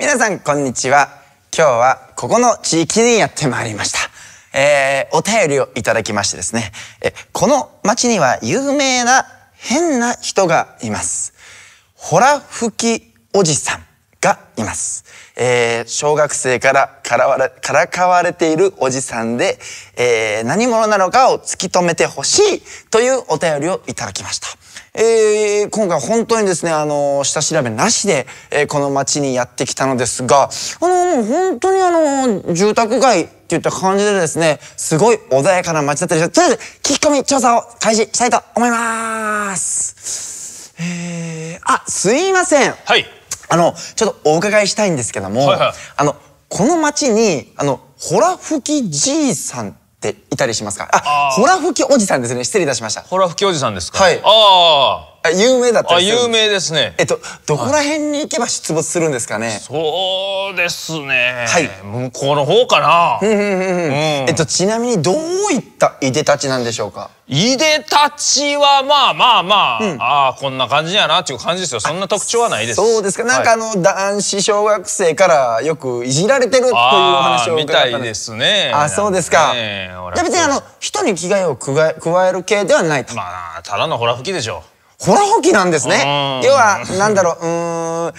皆さんこんにちは今日はここの地域にやってまいりましたえー、お便りをいただきましてですねえこの町には有名な変な人がいますホラ吹きおじさんがいます。えー、小学生からからわれからかわれているおじさんで、えー、何者なのかを突き止めてほしいというお便りをいただきました。えー、今回本当にですね、あのー、下調べなしで、えー、この町にやってきたのですが、あのー、本当にあのー、住宅街って言った感じでですね、すごい穏やかな町だったりして、とりあえず聞き込み調査を開始したいと思います。えー、あ、すいません。はい。あの、ちょっとお伺いしたいんですけども、はいはい、あの、この町に、あの、ほら吹きじいさんっていたりしますかあ、ほら吹きおじさんですね。失礼いたしました。ほら吹きおじさんですかはい。ああ。有名だったあ有名ですねえっとどこら辺に行けば出没するんですかね、はい、そうですねはい向こうの方かなうんうんうん、うん、えっとちなみにどういったいでたちなんでしょうかいでたちはまあまあまあ、うん、ああこんな感じやなっていう感じですよそんな特徴はないですそうですかなんかあの、はい、男子小学生からよくいじられてるというお話を伺ったみたいですねあそうですか、え、いや別にあの人に危害を加える系ではないとまあただのほら吹きでしょうホラホキなんですね要はなんだろう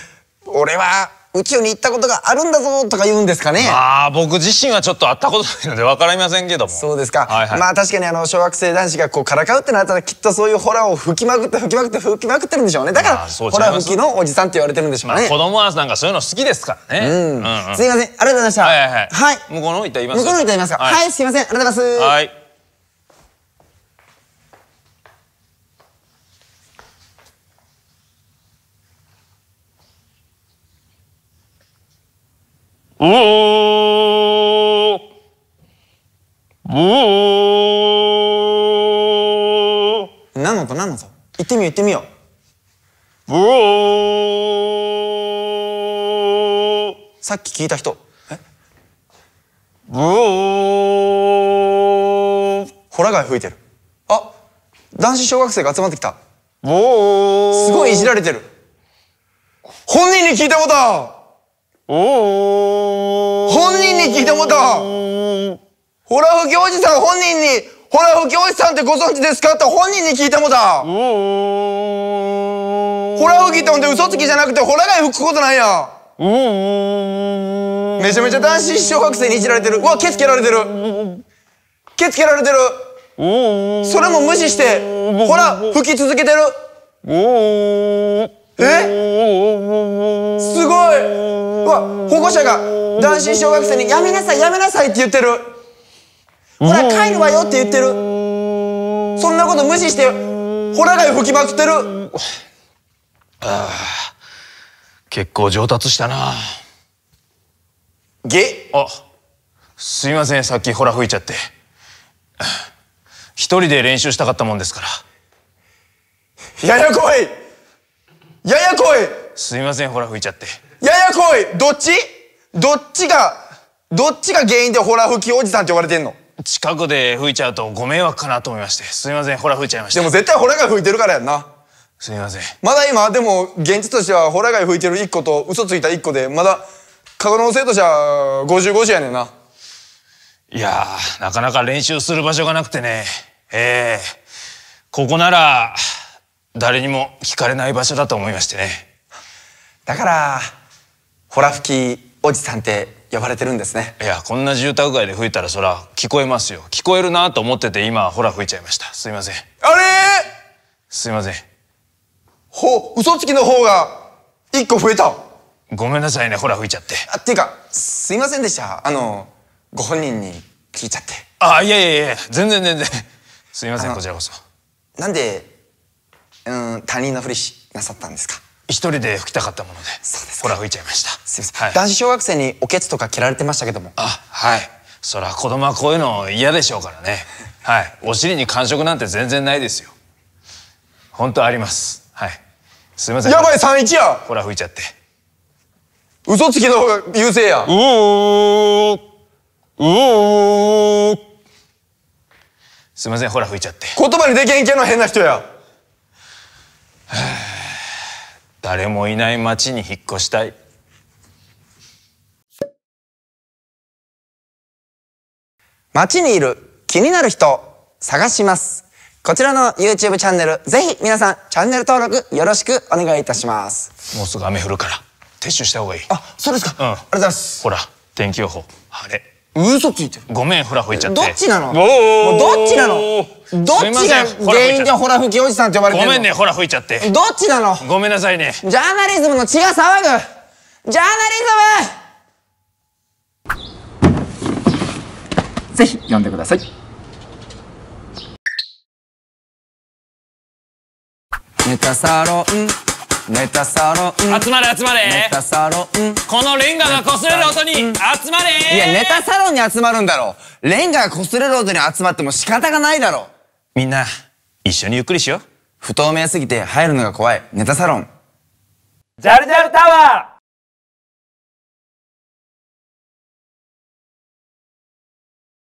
うん俺は宇宙に行ったことがあるんだぞとか言うんですかねああ僕自身はちょっと会ったことないので分かりませんけどもそうですか、はいはい、まあ確かにあの小学生男子がこうからかうってなったらきっとそういうホラーを吹きまくって吹きまくって吹きまくってるんでしょうねだからホラ吹きのおじさんって言われてるんでしょうね、まあ、子供はなんかそういうの好きですからね、うんうんうん、すいませんありがとうございましたはい、はいはい、向こうの方行っています向こうの方行っていますか、はい、はい、すいませんありがとうございますはいおお何の音何の音行ってみよう行ってみようおさっき聞いた人えおほらが吹いてるあ男子小学生が集まってきたおすごいいじられてる本人に聞いたこと本人に聞いてもたホラ吹きおじさん本人にホラ吹きおじさんってご存知ですかって本人に聞いてもたホラ吹きってほんで嘘つきじゃなくてホラ貝吹くことないやめちゃめちゃ男子小学生にいじられてるうわケツ蹴られてるケツ蹴られてるそれも無視してホラ吹き続けてるえすごいうわ保護者が男子小学生に「やめなさいやめなさい」って言ってるほら帰るわよって言ってるそんなこと無視してほら貝吹きまくってるああ結構上達したなげあすいませんさっきほら吹いちゃって一人で練習したかったもんですからややこいややこいすいません、ほら吹いちゃって。ややこいどっちどっちが、どっちが原因でほら吹きおじさんって呼ばれてんの近くで吹いちゃうとご迷惑かなと思いまして。すいません、ほら吹いちゃいました。でも絶対ほらが吹いてるからやんな。すいません。まだ今、でも現地としてはほらが吹いてる1個と嘘ついた1個で、まだ過去の生徒者、は5 5 0やねんな。いやー、なかなか練習する場所がなくてね。ええー、ここなら、誰にも聞かれない場所だと思いましてねだからホラ吹きおじさんって呼ばれてるんですねいやこんな住宅街で吹いたらそら聞こえますよ聞こえるなと思ってて今ホラ吹いちゃいましたすいませんあれすいませんほ嘘つきの方が一個増えたごめんなさいねホラ吹いちゃってあっていうかすいませんでしたあのご本人に聞いちゃってあいやいやいや全然全然すいませんこちらこそなんでうん他人のふりしなさったんですか一人で吹きたかったものでそうですほら吹いちゃいましたすいません、はい、男子小学生におケツとか蹴られてましたけどもあはいそら子供はこういうの嫌でしょうからね はいお尻に感触なんて全然ないですよ本当ありますはいすいませんやばい31やほら吹いちゃって嘘つきの方が優勢やうおうおすいませんほら吹いちゃって言葉にできへんけの変な人や誰もいない町に引っ越したい町にいる気になる人探しますこちらの YouTube チャンネルぜひ皆さんチャンネル登録よろしくお願いいたしますもうすぐ雨降るから撤収した方がいいあそうですか、うん、ありがとうございますほら天気予報晴れ嘘ついてるごめんほら吹いちゃってどっちなのおうどっちなのどっちが原因でほら吹きおじさんって呼ばれてるごめんねほら吹いちゃってどっちなのごめんなさいねジャーナリズムの血が騒ぐジャーナリズムぜひ読んでくださいネタサロンネタサロン集まれ集まれネタサロンこのレンガが擦れる音に集まれいやネタサロンに集まるんだろレンガが擦れる音に集まっても仕方がないだろみんな一緒にゆっくりしよう不透明すぎて入るのが怖いネタサロンジャルジャルタワー